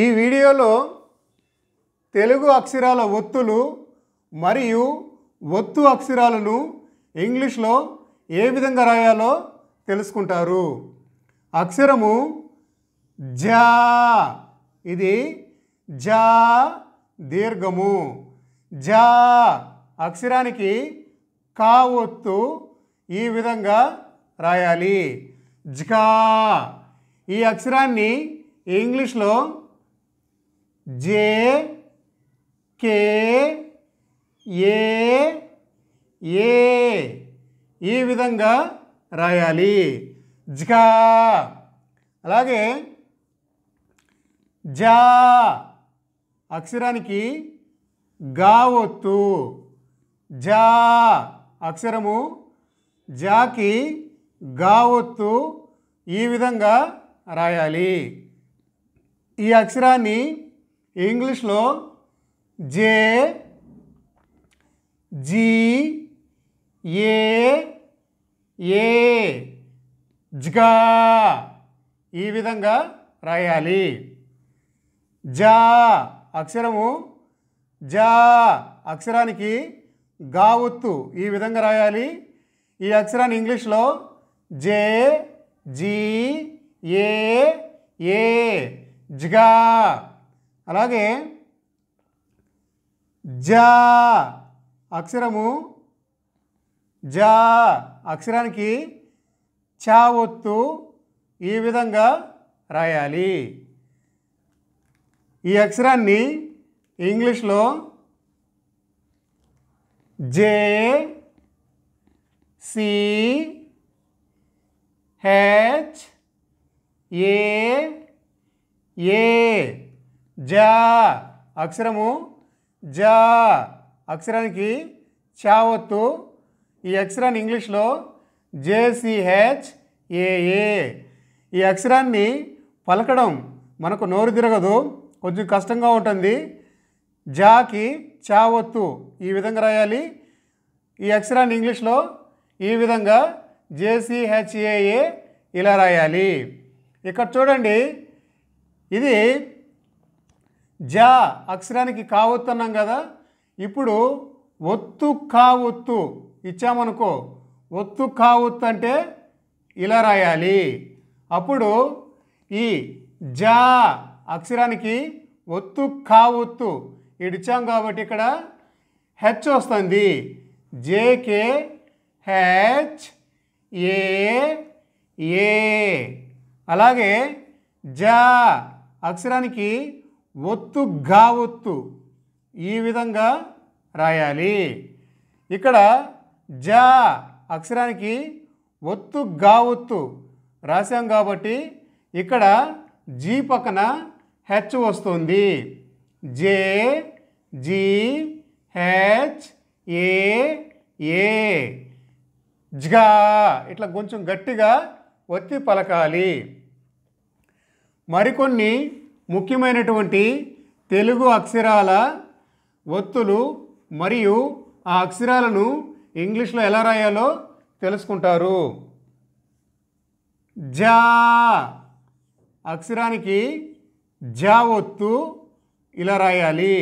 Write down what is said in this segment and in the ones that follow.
ఈ వీడియోలో తెలుగు అక్షరాల ఒత్తులు మరియు ఒత్తు అక్షరాలను ఇంగ్లీష్లో ఏ విధంగా రాయాలో తెలుసుకుంటారు అక్షరము జా ఇది జా దీర్ఘము జా అక్షరానికి కా ఒత్తు ఈ విధంగా రాయాలి జ్కా ఈ అక్షరాన్ని ఇంగ్లీష్లో జే కే ఏ ఏ ఈ విధంగా రాయాలి జ్కా అలాగే జా అక్షరానికి గా ఒత్తు జా అక్షరము జాకి గా ఒత్తు ఈ విధంగా రాయాలి ఈ అక్షరాన్ని ఇంగ్లీష్లో జే జీ ఏ ఏ జ్గా ఈ విధంగా రాయాలి జా అక్షరము జా అక్షరానికి గా ఒత్తు ఈ విధంగా రాయాలి ఈ అక్షరాన్ని ఇంగ్లీష్లో జే జీ ఏ ఏ జ్గా అలాగే జా అక్షరము జా అక్షరానికి చా ఒత్తు ఈ విధంగా రాయాలి ఈ అక్షరాన్ని ఇంగ్లీష్లో జే సి హెచ్ ఏ ఏ జా అక్షరము జా అక్షరానికి చావత్తు ఈ అక్షరాన్ని ఇంగ్లీష్లో జేసిహెచ్ ఏఏ ఈ అక్షరాన్ని పలకడం మనకు నోరు తిరగదు కొంచెం కష్టంగా ఉంటుంది జాకి చావత్తు ఈ విధంగా రాయాలి ఈ అక్షరాన్ని ఇంగ్లీష్లో ఈ విధంగా జేసిహెచ్ఏఏ ఇలా రాయాలి ఇక్కడ చూడండి ఇది జా అక్షరానికి కావొత్తన్నాం కదా ఇప్పుడు ఒత్తు కావొత్తు ఇచ్చామనుకో ఒత్తు కావొత్తు అంటే ఇలా రాయాలి అప్పుడు ఈ జా అక్షరానికి ఒత్తు కావొత్తు ఇడిచాం కాబట్టి ఇక్కడ హెచ్ వస్తుంది జేకే హెచ్ ఏ ఏ అలాగే జా అక్షరానికి ఒత్తు గా ఒత్తు ఈ విధంగా రాయాలి ఇక్కడ జ అక్షరానికి ఒత్తు గా ఒత్తు రాశాం కాబట్టి ఇక్కడ జీ పక్కన హెచ్ వస్తుంది జే జీ హెచ్ ఏ ఏ జ్గా ఇట్లా కొంచెం గట్టిగా ఒత్తి పలకాలి మరికొన్ని ముఖ్యమైనటువంటి తెలుగు అక్షరాల ఒత్తులు మరియు ఆ అక్షరాలను ఇంగ్లీష్లో ఎలా రాయాలో తెలుసుకుంటారు జా అక్షరానికి జా ఒత్తు ఇలా రాయాలి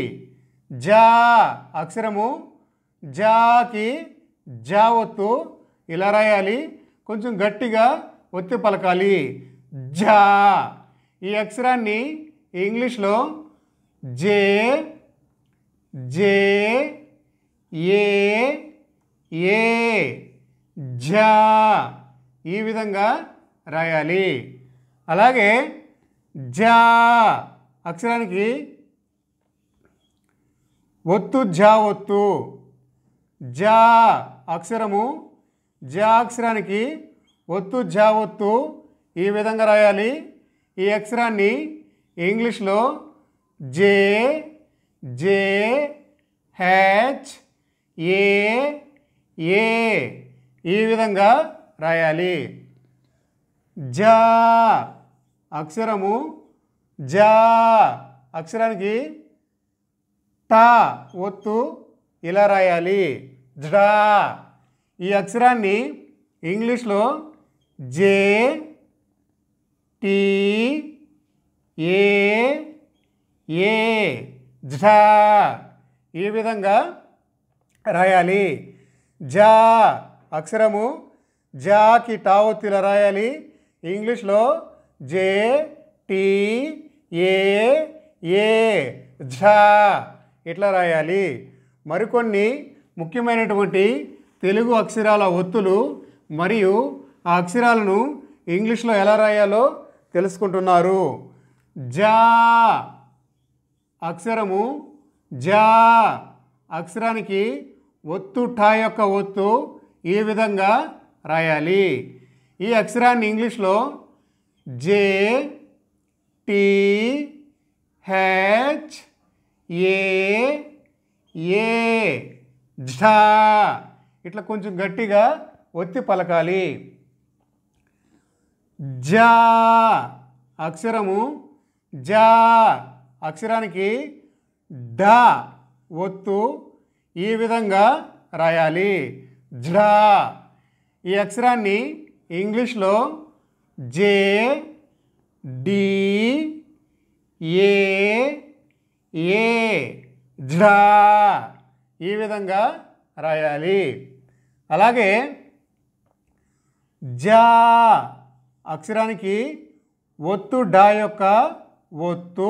జా అక్షరము జాకి జా ఒత్తు ఇలా రాయాలి కొంచెం గట్టిగా ఒత్తి పలకాలి జా ఈ అక్షరాన్ని ఇంగ్లీష్లో జే జే ఏ ఏ జా ఈ విధంగా రాయాలి అలాగే జా అక్షరానికి ఒత్తు జా ఒత్తు జా అక్షరము జా అక్షరానికి ఒత్తు జా ఒత్తు ఈ విధంగా రాయాలి ఈ అక్షరాన్ని ఇంగ్లీష్లో జే జే హెచ్ ఏ ఏ ఈ విధంగా రాయాలి జా అక్షరము జా అక్షరానికి టా ఒత్తు ఇలా రాయాలి జడా ఈ అక్షరాన్ని ఇంగ్లీష్లో జే టీ ఏ ఏ ఝ ఈ విధంగా రాయాలి జా అక్షరము జాకి టావొత్తిలా రాయాలి ఇంగ్లీష్లో జే టీ ఏ ఏ ఝా ఇట్లా రాయాలి మరికొన్ని ముఖ్యమైనటువంటి తెలుగు అక్షరాల ఒత్తులు మరియు ఆ అక్షరాలను ఇంగ్లీష్లో ఎలా రాయాలో తెలుసుకుంటున్నారు జా అక్షరము జా అక్షరానికి ఒత్తు ఠా యొక్క ఒత్తు ఈ విధంగా రాయాలి ఈ అక్షరాన్ని ఇంగ్లీష్లో జే టీ హెచ్ ఏ ఏ ఝా ఇట్లా కొంచెం గట్టిగా ఒత్తి పలకాలి జా అక్షరము జా అక్షరానికి ద ఒత్తు ఈ విధంగా రాయాలి ఝా ఈ అక్షరాన్ని ఇంగ్లీష్లో జే డి ఏ ఏ ఝా ఈ విధంగా రాయాలి అలాగే జా అక్షరానికి ఒత్తు డా యొక్క ఒత్తు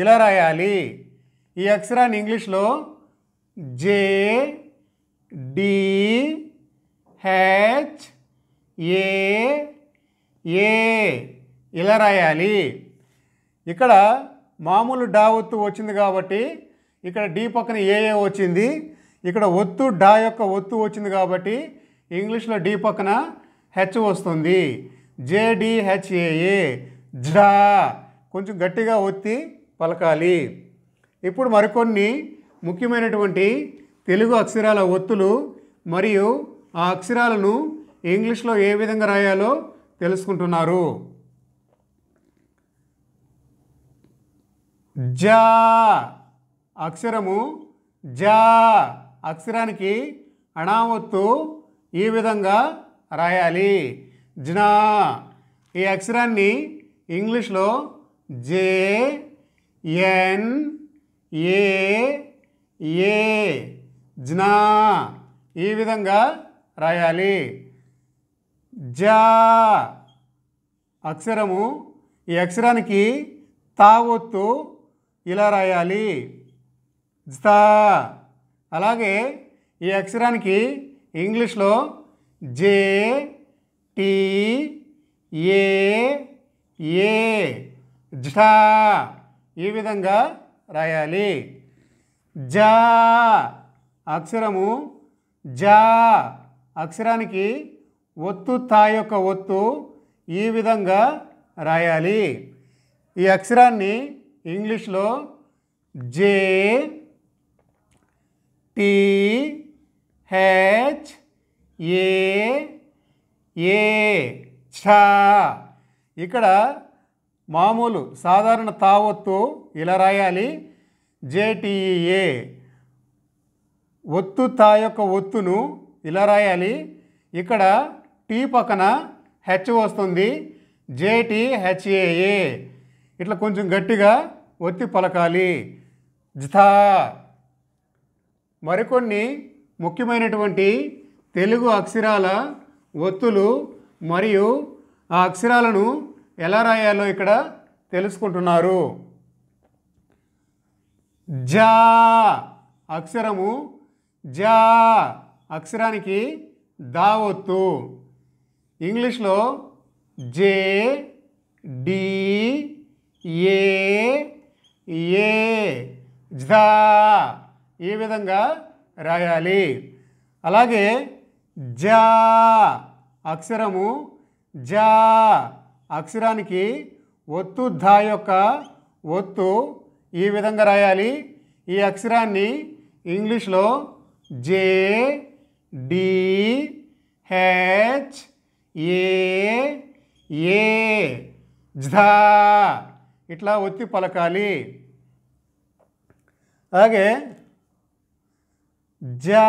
ఇలా రాయాలి ఈ అక్షరాన్ని ఇంగ్లీష్లో జే డి హెచ్ ఏ ఏ ఇలా రాయాలి ఇక్కడ మామూలు డా ఒత్తు వచ్చింది కాబట్టి ఇక్కడ డి పక్కన ఏఏ వచ్చింది ఇక్కడ ఒత్తు డా యొక్క ఒత్తు వచ్చింది కాబట్టి ఇంగ్లీష్లో డి పక్కన హెచ్ వస్తుంది జేడిహెచ్ఏఏ ఝా కొంచెం గట్టిగా ఒత్తి పలకాలి ఇప్పుడు మరికొన్ని ముఖ్యమైనటువంటి తెలుగు అక్షరాల ఒత్తులు మరియు ఆ అక్షరాలను ఇంగ్లీష్లో ఏ విధంగా రాయాలో తెలుసుకుంటున్నారు జా అక్షరము జా అక్షరానికి అణావత్తు ఈ విధంగా రాయాలి జ్నా ఈ అక్షరాన్ని ఇంగ్లీష్లో జేఎన్ ఏ ఏ జ్నా ఈ విధంగా రాయాలి జా అక్షరము ఈ అక్షరానికి తావొత్తు ఇలా రాయాలి జ్తా అలాగే ఈ అక్షరానికి ఇంగ్లీష్లో జే టీ ఏ ఏ జా ఈ విధంగా రాయాలి జా అక్షరము జా అక్షరానికి ఒత్తు తా యొక్క ఒత్తు ఈ విధంగా రాయాలి ఈ అక్షరాన్ని ఇంగ్లీష్లో జే టీ హెచ్ ఏ ఏ ఛా ఇక్కడ మామూలు సాధారణ తావత్తు ఇలా రాయాలి జేటీఏ ఒత్తు తా యొక్క ఒత్తును ఇలా రాయాలి ఇక్కడ టీ పక్కన హెచ్ వస్తుంది జేటీ హెచ్ఏఏ ఇట్లా కొంచెం గట్టిగా ఒత్తి పలకాలి జిథా మరికొన్ని ముఖ్యమైనటువంటి తెలుగు అక్షరాల ఒత్తులు మరియు ఆ అక్షరాలను ఎలా రాయాలో ఇక్కడ తెలుసుకుంటున్నారు జా అక్షరము జా అక్షరానికి దావొత్తు ఇంగ్లీష్లో జే డి ఏ ఏ ఈ విధంగా రాయాలి అలాగే జా అక్షరము జా అక్షరానికి ఒత్తు ధా యొక్క ఒత్తు ఈ విధంగా రాయాలి ఈ అక్షరాన్ని ఇంగ్లీష్లో జే డి హెచ్ ఏ ఏ ఇట్లా ఒత్తి పలకాలి అలాగే జా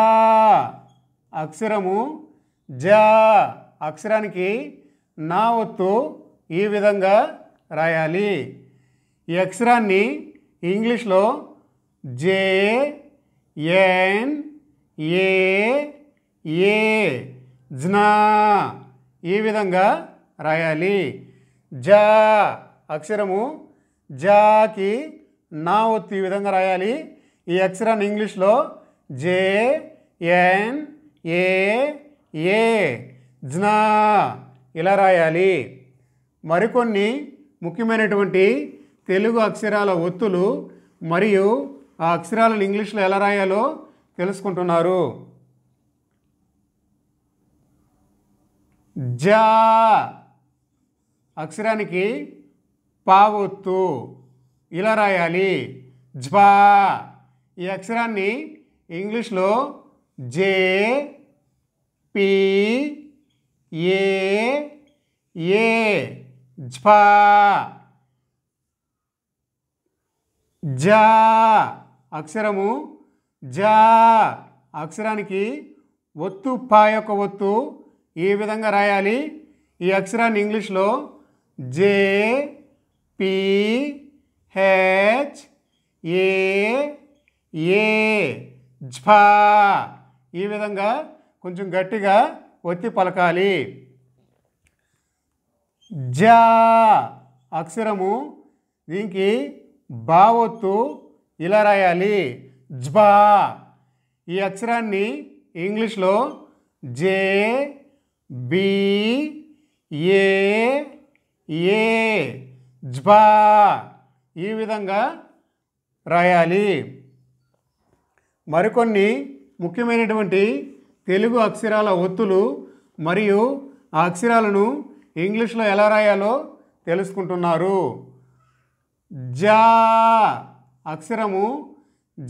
అక్షరము జా అక్షరానికి నా ఒత్తు ఈ విధంగా రాయాలి ఈ అక్షరాన్ని ఇంగ్లీష్లో జేఎన్ ఎన్ ఏ ఏ జ్నా ఈ విధంగా రాయాలి జా అక్షరము జాకి నా ఒత్తి ఈ విధంగా రాయాలి ఈ అక్షరాన్ని ఇంగ్లీష్లో జే ఎన్ ఏ ఏ జ్నా ఇలా రాయాలి మరికొన్ని ముఖ్యమైనటువంటి తెలుగు అక్షరాల ఒత్తులు మరియు ఆ అక్షరాలను ఇంగ్లీష్లో ఎలా రాయాలో తెలుసుకుంటున్నారు జా అక్షరానికి పా ఒత్తు ఇలా రాయాలి జ్వా ఈ అక్షరాన్ని ఇంగ్లీష్లో జే పి ఏ ఏ జ్పా జా అక్షరము జా అక్షరానికి ఒత్తు పా యొక్క ఒత్తు ఈ విధంగా రాయాలి ఈ అక్షరాన్ని ఇంగ్లీష్లో జే పి హెచ్ ఏ ఏ జ్ఫా ఈ విధంగా కొంచెం గట్టిగా ఒత్తి పలకాలి జా అక్షరము దీనికి బావొత్తు ఇలా రాయాలి జ్బా ఈ అక్షరాన్ని ఇంగ్లీష్లో జే బి ఏ ఏ జ్బా ఈ విధంగా రాయాలి మరికొన్ని ముఖ్యమైనటువంటి తెలుగు అక్షరాల ఒత్తులు మరియు ఆ అక్షరాలను ఇంగ్లీష్లో ఎలా రాయాలో తెలుసుకుంటున్నారు జా అక్షరము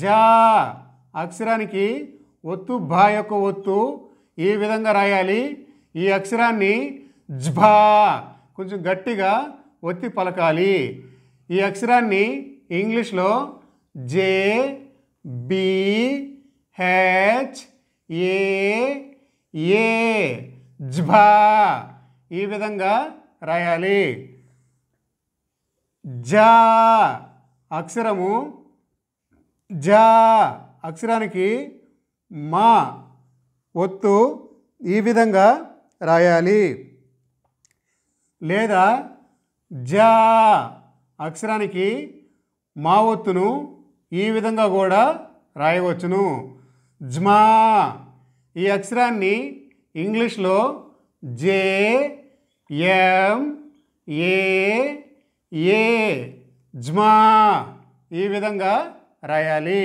జా అక్షరానికి ఒత్తు భా యొక్క ఒత్తు ఈ విధంగా రాయాలి ఈ అక్షరాన్ని జ్భా కొంచెం గట్టిగా ఒత్తి పలకాలి ఈ అక్షరాన్ని ఇంగ్లీష్లో జే బి హెచ్ ఏ ఏ జ్భా ఈ విధంగా రాయాలి జా అక్షరము జా అక్షరానికి మా ఒత్తు ఈ విధంగా రాయాలి లేదా జా అక్షరానికి మా ఒత్తును ఈ విధంగా కూడా రాయవచ్చును జ్మా ఈ అక్షరాన్ని ఇంగ్లీష్లో జే ఎం ఏ ఏ జ్మా ఈ విధంగా రాయాలి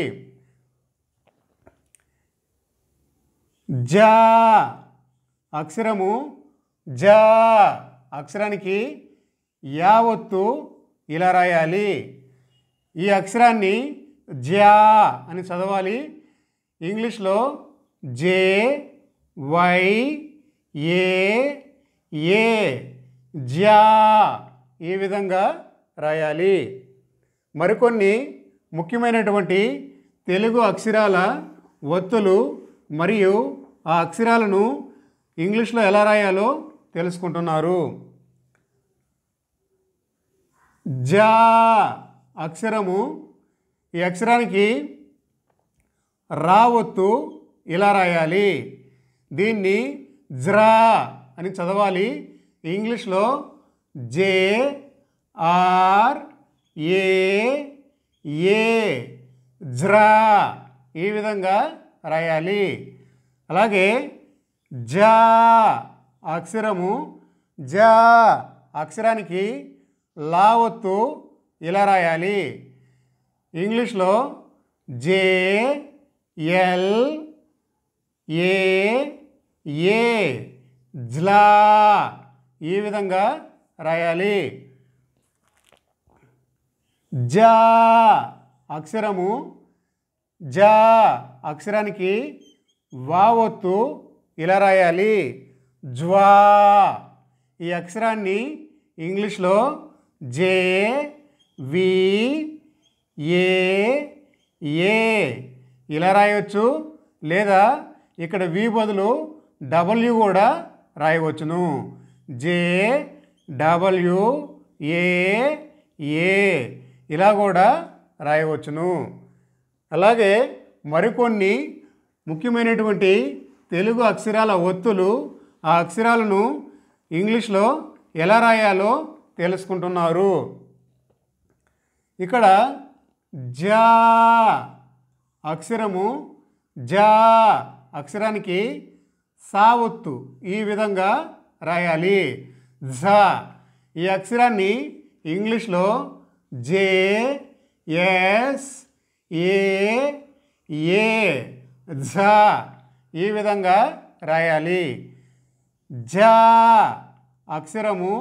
జా అక్షరము జ అక్షరానికి యా ఇలా రాయాలి ఈ అక్షరాన్ని జ్యా అని చదవాలి ఇంగ్లీష్లో జే వై ఏ ఏ జ్యా ఈ విధంగా రాయాలి మరికొన్ని ముఖ్యమైనటువంటి తెలుగు అక్షరాల ఒత్తులు మరియు ఆ అక్షరాలను ఇంగ్లీష్లో ఎలా రాయాలో తెలుసుకుంటున్నారు జా అక్షరము ఈ అక్షరానికి రా ఒత్తు ఇలా రాయాలి దీన్ని జ్రా అని చదవాలి ఇంగ్లీష్లో జే ఆర్ ఏ ఏ జ్రా ఈ విధంగా రాయాలి అలాగే జా అక్షరము జా అక్షరానికి వత్తు ఇలా రాయాలి ఇంగ్లీష్లో జే ఎల్ ఏ ఏ జ్లా ఈ విధంగా రాయాలి జా అక్షరము జా అక్షరానికి వా వావొత్తు ఇలా రాయాలి జ్వా ఈ అక్షరాన్ని ఇంగ్లీష్లో జే వి ఏ ఏ ఇలా రాయవచ్చు లేదా ఇక్కడ వి బదులు డబ్ల్యూ కూడా రాయవచ్చును జే డబ్ల్యూ ఏ ఏ ఇలా కూడా రాయవచ్చును అలాగే మరికొన్ని ముఖ్యమైనటువంటి తెలుగు అక్షరాల ఒత్తులు ఆ అక్షరాలను ఇంగ్లీష్లో ఎలా రాయాలో తెలుసుకుంటున్నారు ఇక్కడ జా అక్షరము జా అక్షరానికి సావొత్తు ఈ విధంగా రాయాలి ఝ ఈ అక్షరాన్ని ఇంగ్లీష్లో జే ఎస్ ఏ ఏ ఝ ఈ విధంగా రాయాలి జ అక్షరము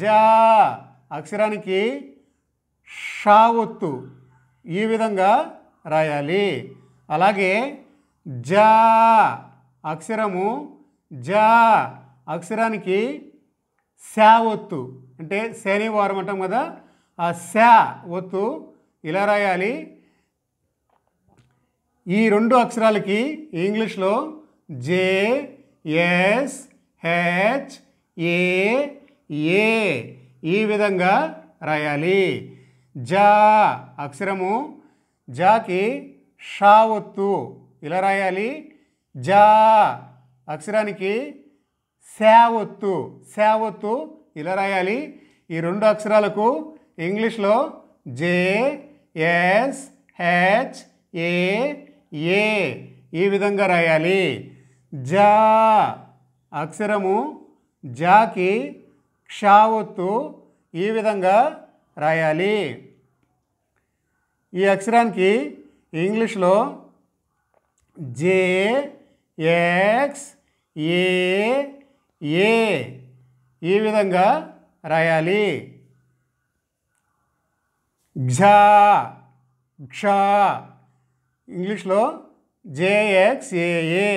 జ అక్షరానికి షా ఈ విధంగా రాయాలి అలాగే జా అక్షరము జా అక్షరానికి శా ఒత్తు అంటే శనివారం అంటాం కదా ఆ శా ఒత్తు ఇలా రాయాలి ఈ రెండు అక్షరాలకి ఇంగ్లీష్లో జే ఎస్ హెచ్ ఏ ఏ ఈ విధంగా రాయాలి జా అక్షరము జాకి షా ఒత్తు ఇలా రాయాలి జా అక్షరానికి శావొత్తు శావొత్తు ఇలా రాయాలి ఈ రెండు అక్షరాలకు ఇంగ్లీష్లో జే ఎస్ హెచ్ ఏ ఏ ఈ విధంగా రాయాలి జా అక్షరము జాకి క్షావొత్తు ఈ విధంగా రాయాలి ఈ అక్షరానికి ఇంగ్లీష్లో జే ఎక్స్ ఏ ఏ ఈ విధంగా రాయాలి ఝా క్షా ఇంగ్లీష్లో జేఎక్స్ఏఏ